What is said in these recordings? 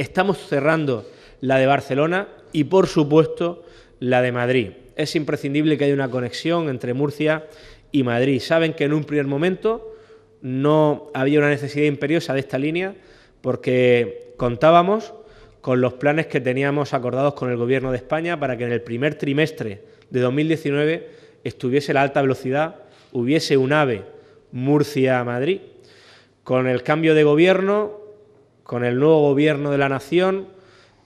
Estamos cerrando la de Barcelona y, por supuesto, la de Madrid. Es imprescindible que haya una conexión entre Murcia y Madrid. Saben que en un primer momento no había una necesidad imperiosa de esta línea porque contábamos con los planes que teníamos acordados con el Gobierno de España para que en el primer trimestre de 2019 estuviese la alta velocidad, hubiese un AVE Murcia-Madrid. Con el cambio de gobierno con el nuevo gobierno de la nación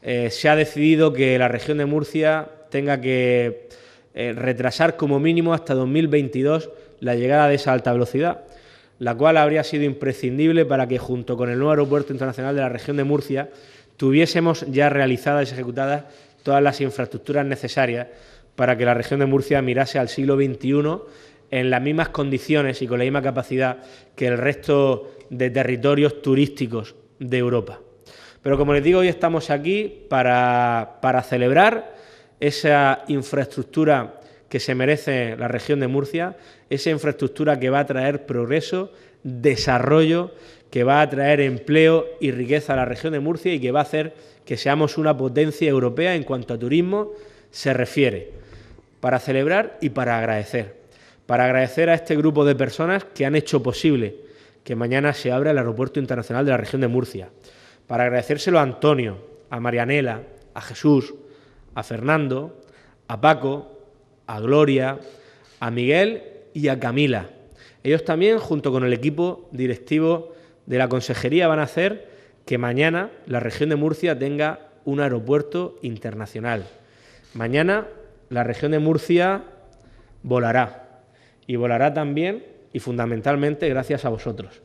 eh, se ha decidido que la región de Murcia tenga que eh, retrasar como mínimo hasta 2022 la llegada de esa alta velocidad, la cual habría sido imprescindible para que junto con el nuevo aeropuerto internacional de la región de Murcia tuviésemos ya realizadas y ejecutadas todas las infraestructuras necesarias para que la región de Murcia mirase al siglo XXI en las mismas condiciones y con la misma capacidad que el resto de territorios turísticos de Europa. Pero como les digo, hoy estamos aquí para, para celebrar esa infraestructura que se merece la región de Murcia, esa infraestructura que va a traer progreso, desarrollo, que va a traer empleo y riqueza a la región de Murcia y que va a hacer que seamos una potencia europea en cuanto a turismo se refiere, para celebrar y para agradecer. Para agradecer a este grupo de personas que han hecho posible que mañana se abra el Aeropuerto Internacional de la Región de Murcia. Para agradecérselo a Antonio, a Marianela, a Jesús, a Fernando, a Paco, a Gloria, a Miguel y a Camila. Ellos también, junto con el equipo directivo de la Consejería, van a hacer que mañana la región de Murcia tenga un aeropuerto internacional. Mañana la región de Murcia volará y volará también y fundamentalmente gracias a vosotros.